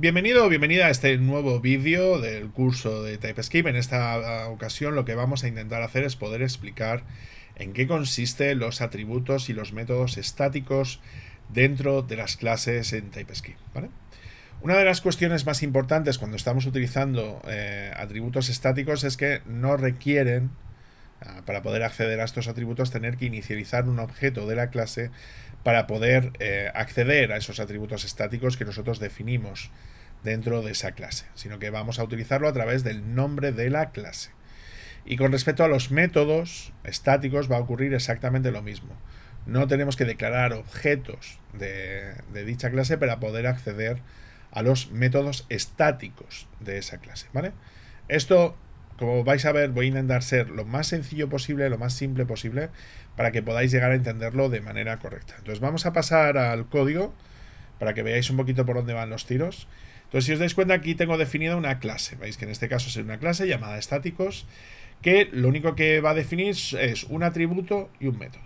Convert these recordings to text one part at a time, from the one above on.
Bienvenido o bienvenida a este nuevo vídeo del curso de TypeScript. En esta ah, ocasión lo que vamos a intentar hacer es poder explicar en qué consisten los atributos y los métodos estáticos dentro de las clases en TypeScript. Una de las cuestiones más importantes cuando estamos utilizando eh, atributos estáticos es que no requieren para poder acceder a estos atributos tener que inicializar un objeto de la clase para poder eh, acceder a esos atributos estáticos que nosotros definimos dentro de esa clase, sino que vamos a utilizarlo a través del nombre de la clase. Y con respecto a los métodos estáticos va a ocurrir exactamente lo mismo. No tenemos que declarar objetos de, dicha clase para poder acceder a los métodos estáticos de esa clase, ¿vale? Esto como vais a ver, voy a intentar ser lo más sencillo posible, lo más simple posible, para que podáis llegar a entenderlo de manera correcta. Entonces vamos a pasar al código, para que veáis un poquito por dónde van los tiros. Entonces, si os dais cuenta, aquí tengo definida una clase. Veis que en este caso es una clase llamada estáticos, que lo único que va a definir es un atributo y un método.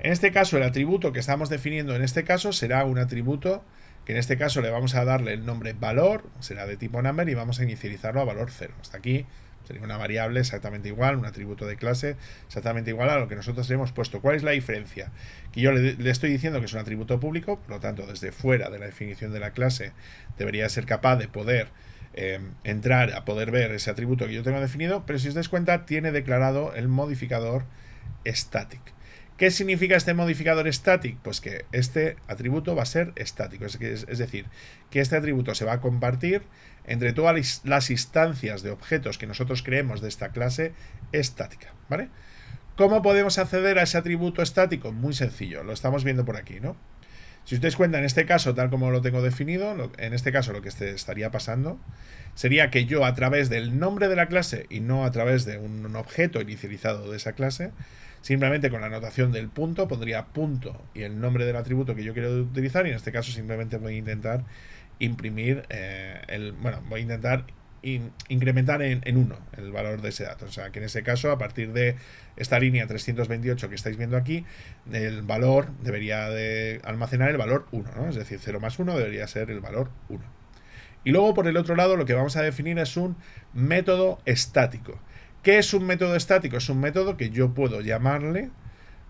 En este caso, el atributo que estamos definiendo en este caso será un atributo que en este caso le vamos a darle el nombre valor, será de tipo number y vamos a inicializarlo a valor 0. Hasta aquí Sería una variable exactamente igual, un atributo de clase exactamente igual a lo que nosotros le hemos puesto. ¿Cuál es la diferencia? Que yo le, estoy diciendo que es un atributo público, por lo tanto, desde fuera de la definición de la clase debería ser capaz de poder eh, entrar a poder ver ese atributo que yo tengo definido, pero si os dais cuenta, tiene declarado el modificador static. ¿Qué significa este modificador static? Pues que este atributo va a ser estático, es, es decir, que este atributo se va a compartir entre todas las instancias de objetos que nosotros creemos de esta clase estática, ¿vale? ¿Cómo podemos acceder a ese atributo estático? Muy sencillo, lo estamos viendo por aquí, ¿no? Si os dais cuenta, en este caso, tal como lo tengo definido, en este caso lo que este estaría pasando sería que yo a través del nombre de la clase y no a través de un, objeto inicializado de esa clase, simplemente con la anotación del punto pondría punto y el nombre del atributo que yo quiero utilizar y en este caso simplemente voy a intentar imprimir eh, el... Bueno, voy a intentar incrementar en, 1 el valor de ese dato. O sea, que en ese caso, a partir de esta línea 328 que estáis viendo aquí, el valor debería de almacenar el valor 1, ¿no? Es decir, 0 más 1 debería ser el valor 1. Y luego, por el otro lado, lo que vamos a definir es un método estático. ¿Qué es un método estático? Es un método que yo puedo llamarle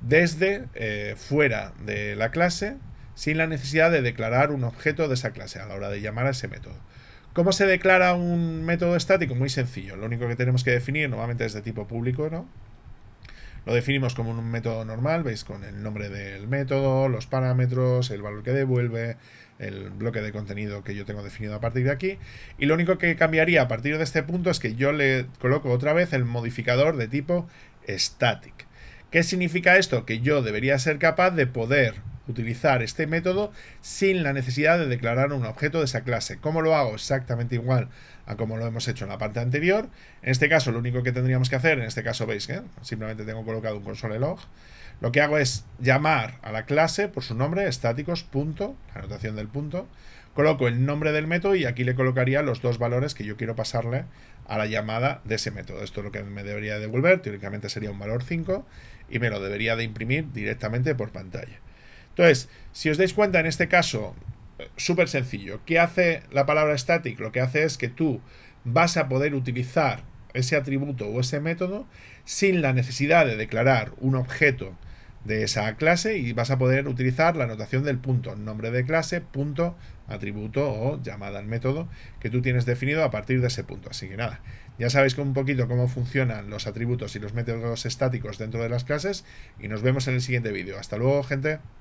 desde eh, fuera de la clase sin la necesidad de declarar un objeto de esa clase a la hora de llamar a ese método. ¿Cómo se declara un método estático? Muy sencillo. Lo único que tenemos que definir normalmente es de tipo público, ¿no? Lo definimos como un método normal, veis, con el nombre del método, los parámetros, el valor que devuelve, el bloque de contenido que yo tengo definido a partir de aquí. Y lo único que cambiaría a partir de este punto es que yo le coloco otra vez el modificador de tipo static. ¿Qué significa esto? Que yo debería ser capaz de poder utilizar este método sin la necesidad de declarar un objeto de esa clase. ¿Cómo lo hago? Exactamente igual a como lo hemos hecho en la parte anterior. En este caso, lo único que tendríamos que hacer, en este caso veis que ¿Eh? simplemente tengo colocado un console log. Lo que hago es llamar a la clase por su nombre, estáticos, punto, anotación del punto. Coloco el nombre del método y aquí le colocaría los dos valores que yo quiero pasarle a la llamada de ese método. Esto es lo que me debería devolver, teóricamente sería un valor 5 y me lo debería de imprimir directamente por pantalla. Entonces, si os dais cuenta, en este caso, eh, súper sencillo, ¿qué hace la palabra static? Lo que hace es que tú vas a poder utilizar ese atributo o ese método sin la necesidad de declarar un objeto de esa clase y vas a poder utilizar la notación del punto, nombre de clase, punto, atributo o llamada al método que tú tienes definido a partir de ese punto. Así que nada, ya sabéis un poquito cómo funcionan los atributos y los métodos estáticos dentro de las clases y nos vemos en el siguiente vídeo. Hasta luego, gente.